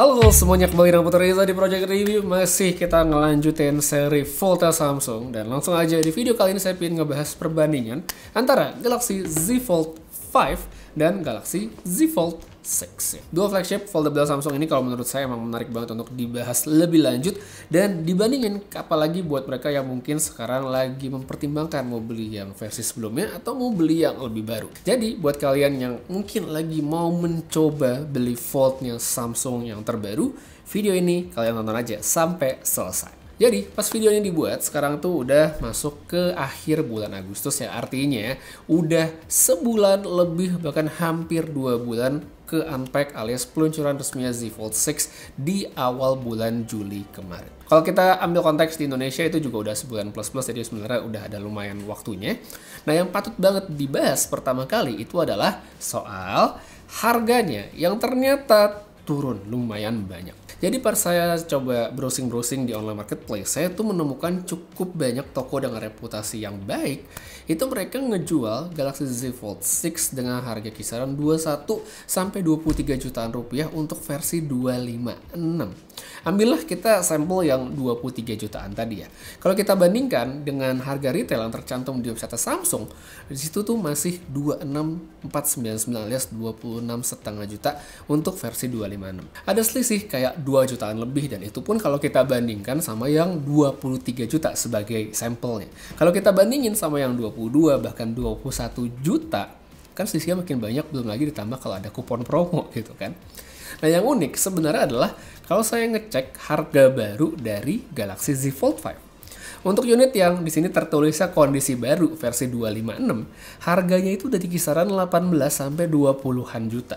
Halo semuanya kembali dengan Putri Reza di Project Review Masih kita ngelanjutin seri Volta Samsung Dan langsung aja di video kali ini saya ingin ngebahas perbandingan Antara Galaxy Z Fold 5 dan Galaxy Z Fold 6 ya. Dua flagship foldable Samsung ini kalau menurut saya emang menarik banget untuk dibahas lebih lanjut dan dibandingin apalagi buat mereka yang mungkin sekarang lagi mempertimbangkan mau beli yang versi sebelumnya atau mau beli yang lebih baru. Jadi buat kalian yang mungkin lagi mau mencoba beli foldnya Samsung yang terbaru, video ini kalian tonton aja sampai selesai. Jadi pas videonya dibuat sekarang tuh udah masuk ke akhir bulan Agustus ya artinya udah sebulan lebih bahkan hampir dua bulan ke unpack alias peluncuran resminya Z Fold 6 di awal bulan Juli kemarin. Kalau kita ambil konteks di Indonesia itu juga udah sebulan plus-plus jadi sebenarnya udah ada lumayan waktunya. Nah yang patut banget dibahas pertama kali itu adalah soal harganya yang ternyata turun lumayan banyak. Jadi pas saya coba browsing-browsing di online marketplace, saya tuh menemukan cukup banyak toko dengan reputasi yang baik. Itu mereka ngejual Galaxy Z Fold 6 dengan harga kisaran 21 sampai 23 jutaan rupiah untuk versi 256. Ambillah kita sampel yang 23 jutaan tadi ya. Kalau kita bandingkan dengan harga retail yang tercantum di website Samsung, di situ tuh masih 26499 alias 26 setengah juta untuk versi 256. Ada selisih kayak 2 jutaan lebih dan itu pun kalau kita bandingkan sama yang 23 juta sebagai sampelnya. Kalau kita bandingin sama yang 22 bahkan 21 juta kan selisihnya makin banyak belum lagi ditambah kalau ada kupon promo gitu kan Nah yang unik sebenarnya adalah kalau saya ngecek harga baru dari Galaxy Z Fold 5. Untuk unit yang di sini tertulisnya kondisi baru versi 256, harganya itu dari kisaran 18 sampai 20-an juta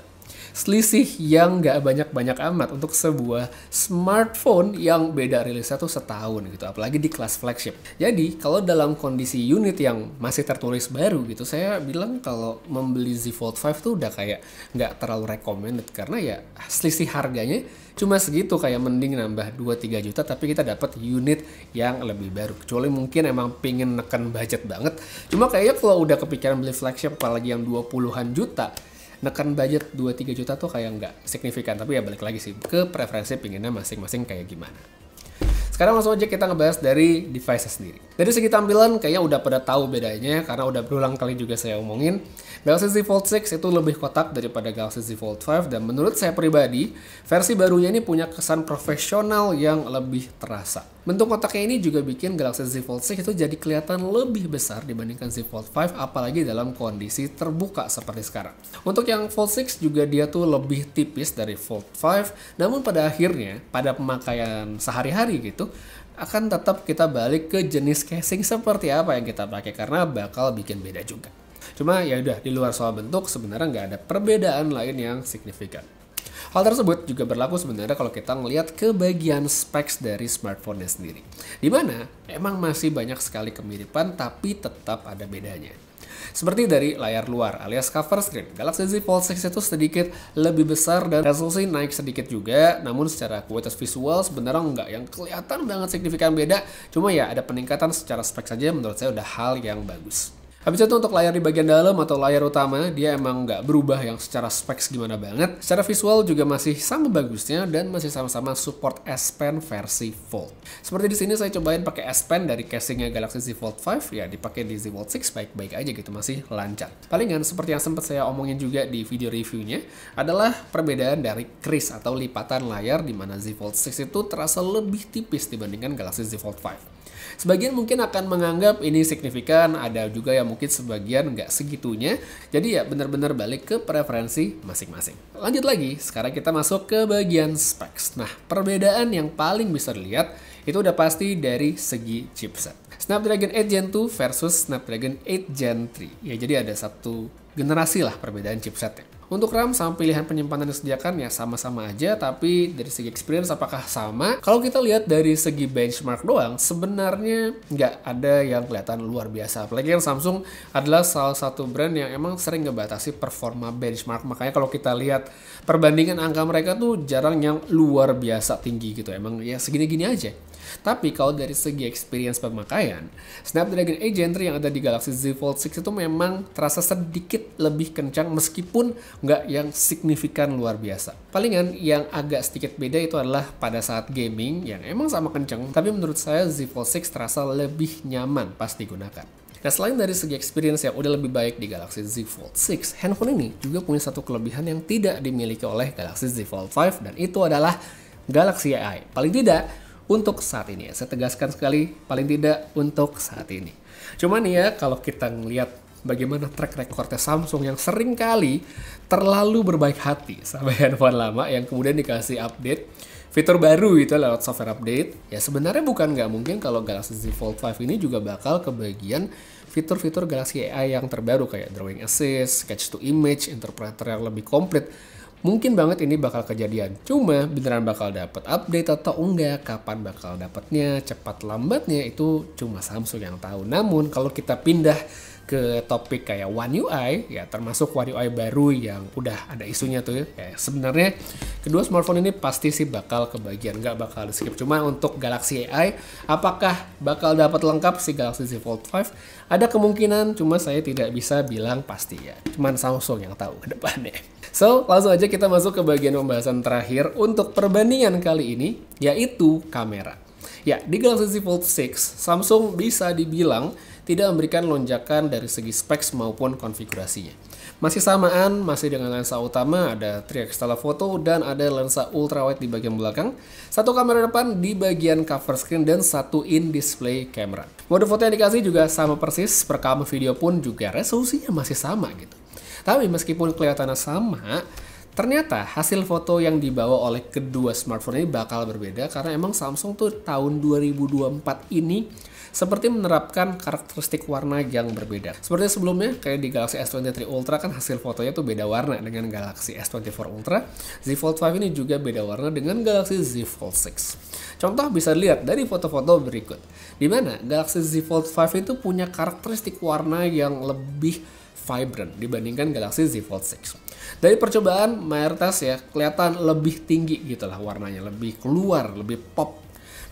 selisih yang nggak banyak-banyak amat untuk sebuah smartphone yang beda rilisnya tuh setahun gitu, apalagi di kelas flagship. Jadi kalau dalam kondisi unit yang masih tertulis baru gitu, saya bilang kalau membeli Z Fold 5 tuh udah kayak nggak terlalu recommended karena ya selisih harganya cuma segitu kayak mending nambah 2-3 juta tapi kita dapat unit yang lebih baru kecuali mungkin emang pingin neken budget banget cuma kayaknya kalau udah kepikiran beli flagship apalagi yang 20-an juta nekan budget 2-3 juta tuh kayak nggak signifikan tapi ya balik lagi sih ke preferensi pinginnya masing-masing kayak gimana sekarang langsung aja kita ngebahas dari device sendiri. Dari segi tampilan kayaknya udah pada tahu bedanya karena udah berulang kali juga saya omongin. Galaxy Z Fold 6 itu lebih kotak daripada Galaxy Z Fold 5 dan menurut saya pribadi versi barunya ini punya kesan profesional yang lebih terasa. Bentuk kotaknya ini juga bikin Galaxy Z Fold 6 itu jadi kelihatan lebih besar dibandingkan Z Fold 5 apalagi dalam kondisi terbuka seperti sekarang. Untuk yang Fold 6 juga dia tuh lebih tipis dari Fold 5 namun pada akhirnya pada pemakaian sehari-hari gitu akan tetap kita balik ke jenis casing seperti apa yang kita pakai karena bakal bikin beda juga. Cuma ya udah di luar soal bentuk sebenarnya nggak ada perbedaan lain yang signifikan. Hal tersebut juga berlaku sebenarnya kalau kita melihat ke bagian specs dari smartphone-nya sendiri. mana emang masih banyak sekali kemiripan tapi tetap ada bedanya. Seperti dari layar luar alias cover screen, Galaxy Z Fold 6 itu sedikit lebih besar dan resolusi naik sedikit juga, namun secara kualitas visual sebenarnya nggak yang kelihatan banget signifikan beda, cuma ya ada peningkatan secara spek saja menurut saya udah hal yang bagus. Habis itu untuk layar di bagian dalam atau layar utama, dia emang nggak berubah yang secara specs gimana banget. Secara visual juga masih sama bagusnya dan masih sama-sama support S Pen versi Fold. Seperti di sini saya cobain pakai S Pen dari casingnya Galaxy Z Fold 5, ya dipakai di Z Fold 6 baik-baik aja gitu, masih lancar. Palingan seperti yang sempat saya omongin juga di video reviewnya, adalah perbedaan dari crease atau lipatan layar di mana Z Fold 6 itu terasa lebih tipis dibandingkan Galaxy Z Fold 5. Sebagian mungkin akan menganggap ini signifikan, ada juga yang mungkin sebagian nggak segitunya. Jadi ya benar-benar balik ke preferensi masing-masing. Lanjut lagi, sekarang kita masuk ke bagian specs. Nah, perbedaan yang paling bisa dilihat itu udah pasti dari segi chipset. Snapdragon 8 Gen 2 versus Snapdragon 8 Gen 3. Ya jadi ada satu generasi lah perbedaan chipsetnya. Untuk RAM, sama pilihan penyimpanan yang disediakan ya sama-sama aja, tapi dari segi experience apakah sama? Kalau kita lihat dari segi benchmark doang, sebenarnya nggak ada yang kelihatan luar biasa. Apalagi yang Samsung adalah salah satu brand yang emang sering ngebatasi performa benchmark. Makanya kalau kita lihat perbandingan angka mereka tuh jarang yang luar biasa tinggi gitu. Emang ya segini-gini aja. Tapi kalau dari segi experience pemakaian, Snapdragon 8 gen 3 yang ada di Galaxy Z Fold 6 itu memang terasa sedikit lebih kencang meskipun nggak yang signifikan luar biasa. Palingan yang agak sedikit beda itu adalah pada saat gaming yang emang sama kencang, tapi menurut saya Z Fold 6 terasa lebih nyaman pas digunakan. Nah, selain dari segi experience yang udah lebih baik di Galaxy Z Fold 6, handphone ini juga punya satu kelebihan yang tidak dimiliki oleh Galaxy Z Fold 5 dan itu adalah Galaxy AI. Paling tidak, untuk saat ini Saya tegaskan sekali paling tidak untuk saat ini. Cuman ya kalau kita ngelihat bagaimana track recordnya Samsung yang sering kali terlalu berbaik hati sama handphone lama yang kemudian dikasih update fitur baru itu lewat software update ya sebenarnya bukan nggak mungkin kalau Galaxy Z Fold 5 ini juga bakal kebagian fitur-fitur Galaxy AI yang terbaru kayak Drawing Assist, Catch to Image, Interpreter yang lebih komplit mungkin banget ini bakal kejadian. Cuma beneran bakal dapat update atau enggak, kapan bakal dapatnya, cepat lambatnya itu cuma Samsung yang tahu. Namun kalau kita pindah ke topik kayak One UI ya termasuk One UI baru yang udah ada isunya tuh ya. ya sebenarnya kedua smartphone ini pasti sih bakal kebagian nggak bakal di skip cuma untuk Galaxy AI apakah bakal dapat lengkap si Galaxy Z Fold 5 ada kemungkinan cuma saya tidak bisa bilang pasti ya cuman Samsung yang tahu ke depannya so langsung aja kita masuk ke bagian pembahasan terakhir untuk perbandingan kali ini yaitu kamera ya di Galaxy Z Fold 6 Samsung bisa dibilang tidak memberikan lonjakan dari segi specs maupun konfigurasinya. Masih samaan, masih dengan lensa utama, ada 3x telephoto dan ada lensa ultrawide di bagian belakang, satu kamera depan di bagian cover screen dan satu in display camera. Mode foto yang dikasih juga sama persis, perekam video pun juga resolusinya masih sama gitu. Tapi meskipun kelihatannya sama, Ternyata hasil foto yang dibawa oleh kedua smartphone ini bakal berbeda karena emang Samsung tuh tahun 2024 ini seperti menerapkan karakteristik warna yang berbeda. Seperti sebelumnya, kayak di Galaxy S23 Ultra kan hasil fotonya tuh beda warna dengan Galaxy S24 Ultra. Z Fold 5 ini juga beda warna dengan Galaxy Z Fold 6. Contoh bisa dilihat dari foto-foto berikut. Dimana Galaxy Z Fold 5 itu punya karakteristik warna yang lebih vibrant dibandingkan Galaxy Z Fold 6. Dari percobaan mayoritas ya kelihatan lebih tinggi gitu lah warnanya, lebih keluar, lebih pop.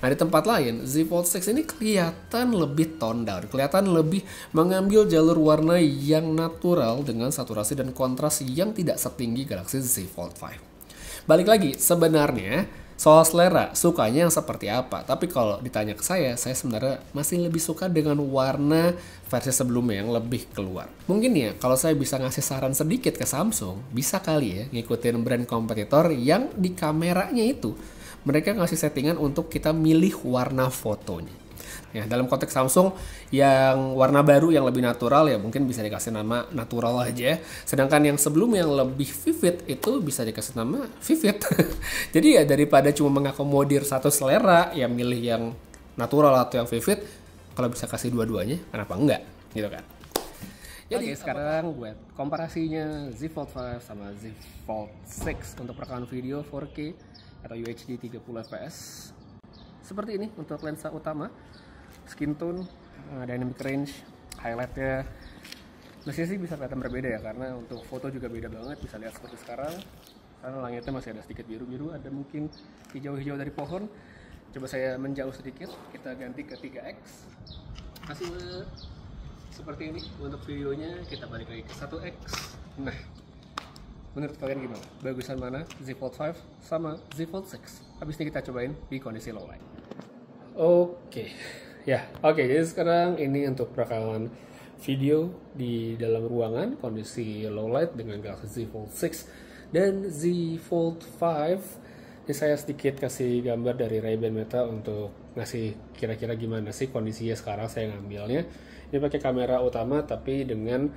Nah di tempat lain Z Fold 6 ini kelihatan lebih toned down, kelihatan lebih mengambil jalur warna yang natural dengan saturasi dan kontras yang tidak setinggi Galaxy Z Fold 5. Balik lagi, sebenarnya Soal selera, sukanya yang seperti apa? Tapi kalau ditanya ke saya, saya sebenarnya masih lebih suka dengan warna versi sebelumnya yang lebih keluar. Mungkin ya, kalau saya bisa ngasih saran sedikit ke Samsung, bisa kali ya ngikutin brand kompetitor yang di kameranya itu mereka ngasih settingan untuk kita milih warna fotonya. Ya, dalam konteks Samsung yang warna baru yang lebih natural ya mungkin bisa dikasih nama natural aja. Ya. Sedangkan yang sebelum yang lebih vivid itu bisa dikasih nama vivid. Jadi ya daripada cuma mengakomodir satu selera ya milih yang natural atau yang vivid kalau bisa kasih dua-duanya kenapa enggak gitu kan. Jadi Oke, sekarang buat komparasinya Z Fold 5 sama Z Fold 6 untuk perekaman video 4K atau UHD 30 fps seperti ini untuk lensa utama skin tone eh, dynamic range highlightnya mesin sih bisa kelihatan berbeda ya karena untuk foto juga beda banget bisa lihat seperti sekarang karena langitnya masih ada sedikit biru-biru ada mungkin hijau-hijau dari pohon coba saya menjauh sedikit kita ganti ke 3x hasilnya seperti ini untuk videonya kita balik lagi ke 1x nah menurut kalian gimana? bagusan mana? Z Fold 5 sama Z Fold 6 habis ini kita cobain di kondisi low light Oke, okay. ya, oke. Okay, jadi sekarang ini untuk perekaman video di dalam ruangan kondisi low light dengan Galaxy Z Fold 6 dan Z Fold 5. Ini saya sedikit kasih gambar dari Ray-Ban Meta untuk ngasih kira-kira gimana sih kondisinya sekarang saya ngambilnya. Ini pakai kamera utama tapi dengan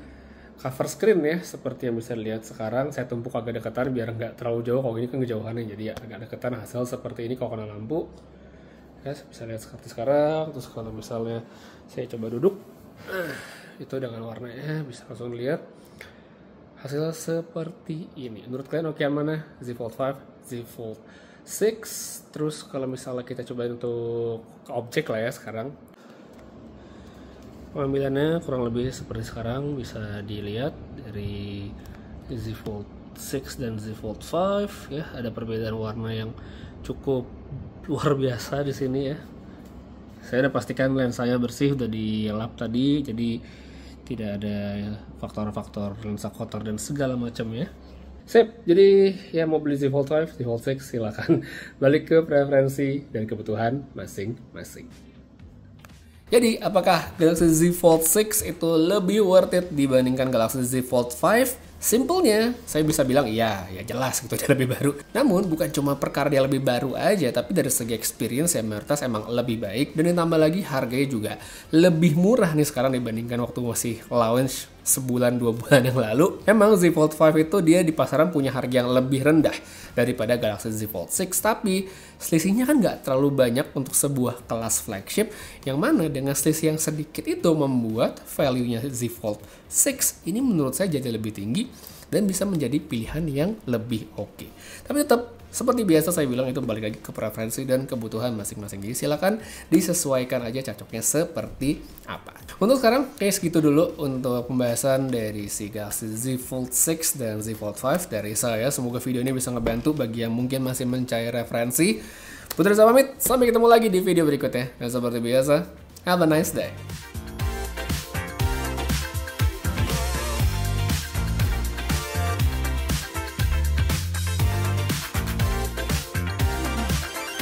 cover screen ya seperti yang bisa dilihat sekarang saya tumpuk agak dekatan biar nggak terlalu jauh kalau ini kan kejauhannya jadi ya agak dekatan hasil seperti ini kalau kena lampu ya bisa lihat seperti sekarang terus kalau misalnya saya coba duduk itu dengan warnanya bisa langsung lihat hasil seperti ini menurut kalian oke okay, mana ya? Z Fold 5 Z Fold 6 terus kalau misalnya kita coba untuk objek lah ya sekarang pengambilannya kurang lebih seperti sekarang bisa dilihat dari Z Fold 6 dan Z Fold 5 ya ada perbedaan warna yang cukup luar biasa di sini ya saya udah pastikan lensanya bersih udah lap tadi jadi tidak ada faktor-faktor lensa kotor dan segala macam ya. Sip, jadi ya mau beli Z Fold 5, Z Fold 6 silahkan balik ke preferensi dan kebutuhan masing-masing. Jadi, apakah Galaxy Z Fold 6 itu lebih worth it dibandingkan Galaxy Z Fold 5? Simpelnya, saya bisa bilang iya, ya jelas gitu dia lebih baru. Namun bukan cuma perkara dia lebih baru aja, tapi dari segi experience ya Mertas emang lebih baik dan ditambah lagi harganya juga lebih murah nih sekarang dibandingkan waktu masih launch sebulan dua bulan yang lalu, memang Z Fold 5 itu dia di pasaran punya harga yang lebih rendah daripada Galaxy Z Fold 6, tapi selisihnya kan nggak terlalu banyak untuk sebuah kelas flagship, yang mana dengan selisih yang sedikit itu membuat value-nya Z Fold 6 ini menurut saya jadi lebih tinggi dan bisa menjadi pilihan yang lebih oke. Okay. Tapi tetap seperti biasa saya bilang itu balik lagi ke preferensi dan kebutuhan masing-masing. Jadi silakan disesuaikan aja cocoknya seperti apa. Untuk sekarang kayak segitu dulu untuk pembahasan dari si Galaxy Z Fold 6 dan Z Fold 5 dari saya. Semoga video ini bisa ngebantu bagi yang mungkin masih mencari referensi. Putri saya pamit, sampai ketemu lagi di video berikutnya. Dan seperti biasa, have a nice day.